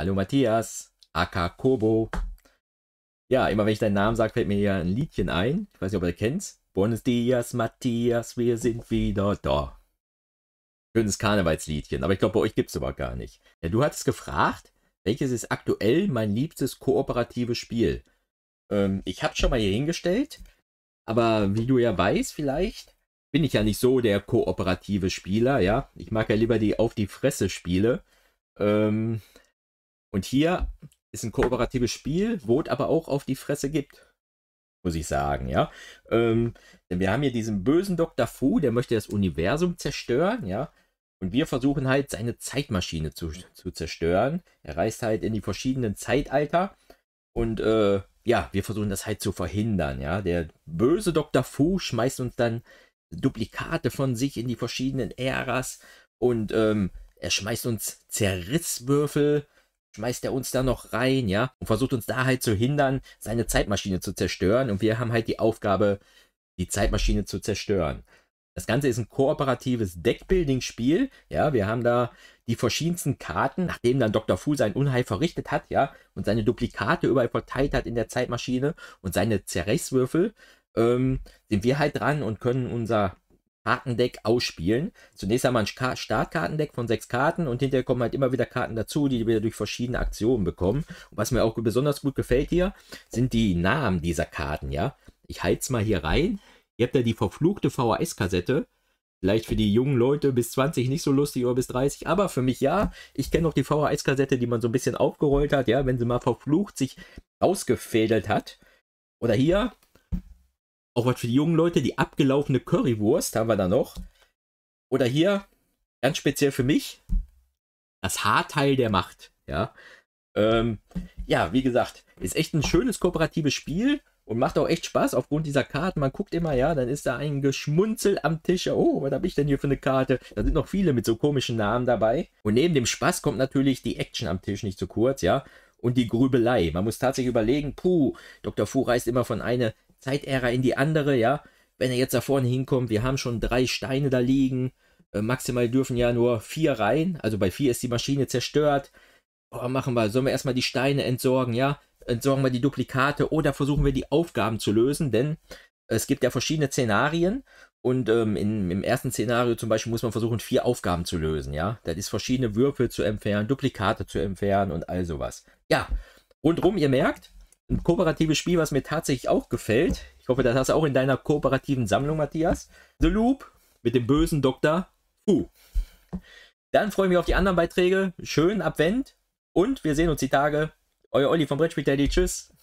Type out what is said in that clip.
Hallo Matthias, aka Kobo. Ja, immer wenn ich deinen Namen sage, fällt mir ja ein Liedchen ein. Ich weiß nicht, ob ihr kennt. Buenos dias, Matthias, wir sind wieder da. Schönes Karnevalsliedchen, aber ich glaube, bei euch gibt es aber gar nicht. Ja, du hattest gefragt, welches ist aktuell mein liebstes kooperatives Spiel? Ähm, ich habe schon mal hier hingestellt, aber wie du ja weißt, vielleicht bin ich ja nicht so der kooperative Spieler, ja. Ich mag ja lieber die Auf die Fresse Spiele. Ähm, und hier ist ein kooperatives Spiel, wo es aber auch auf die Fresse gibt. Muss ich sagen, ja. Ähm, denn wir haben hier diesen bösen Dr. Fu, der möchte das Universum zerstören, ja. Und wir versuchen halt, seine Zeitmaschine zu, zu zerstören. Er reist halt in die verschiedenen Zeitalter. Und äh, ja, wir versuchen das halt zu verhindern, ja. Der böse Dr. Fu schmeißt uns dann Duplikate von sich in die verschiedenen Äras. Und ähm, er schmeißt uns Zerrisswürfel schmeißt er uns da noch rein, ja, und versucht uns da halt zu hindern, seine Zeitmaschine zu zerstören. Und wir haben halt die Aufgabe, die Zeitmaschine zu zerstören. Das Ganze ist ein kooperatives Deckbuilding-Spiel. Ja, wir haben da die verschiedensten Karten, nachdem dann Dr. Fu sein Unheil verrichtet hat, ja, und seine Duplikate überall verteilt hat in der Zeitmaschine und seine Zerrechtswürfel, ähm, sind wir halt dran und können unser Kartendeck ausspielen. Zunächst einmal ein Startkartendeck von sechs Karten und hinterher kommen halt immer wieder Karten dazu, die wir durch verschiedene Aktionen bekommen. Und was mir auch besonders gut gefällt hier, sind die Namen dieser Karten, ja. Ich es mal hier rein. Ihr habt ja die verfluchte VHS-Kassette. Vielleicht für die jungen Leute bis 20 nicht so lustig oder bis 30, aber für mich ja. Ich kenne noch die VHS-Kassette, die man so ein bisschen aufgerollt hat, ja, wenn sie mal verflucht sich ausgefädelt hat. Oder hier, auch was für die jungen Leute, die abgelaufene Currywurst haben wir da noch. Oder hier, ganz speziell für mich, das Haarteil der Macht. Ja, ähm, ja wie gesagt, ist echt ein schönes kooperatives Spiel und macht auch echt Spaß aufgrund dieser Karten. Man guckt immer, ja, dann ist da ein Geschmunzel am Tisch. Oh, was habe ich denn hier für eine Karte? Da sind noch viele mit so komischen Namen dabei. Und neben dem Spaß kommt natürlich die Action am Tisch nicht zu kurz, ja. Und die Grübelei. Man muss tatsächlich überlegen, puh, Dr. Fu reist immer von einer Zeitära in die andere, ja. Wenn er jetzt da vorne hinkommt, wir haben schon drei Steine da liegen. Äh, maximal dürfen ja nur vier rein. Also bei vier ist die Maschine zerstört. Oh, machen wir, sollen wir erstmal die Steine entsorgen, ja? Entsorgen wir die Duplikate oder versuchen wir die Aufgaben zu lösen, denn es gibt ja verschiedene Szenarien und ähm, in, im ersten Szenario zum Beispiel muss man versuchen, vier Aufgaben zu lösen, ja. Das ist verschiedene Würfel zu entfernen, Duplikate zu entfernen und all sowas. Ja, rundrum, ihr merkt, ein kooperatives Spiel, was mir tatsächlich auch gefällt. Ich hoffe, das hast du auch in deiner kooperativen Sammlung, Matthias. The Loop mit dem bösen Dr. Fu. Dann freue ich mich auf die anderen Beiträge. Schönen Abwend und wir sehen uns die Tage. Euer Olli vom Brettspiel Daddy. Tschüss.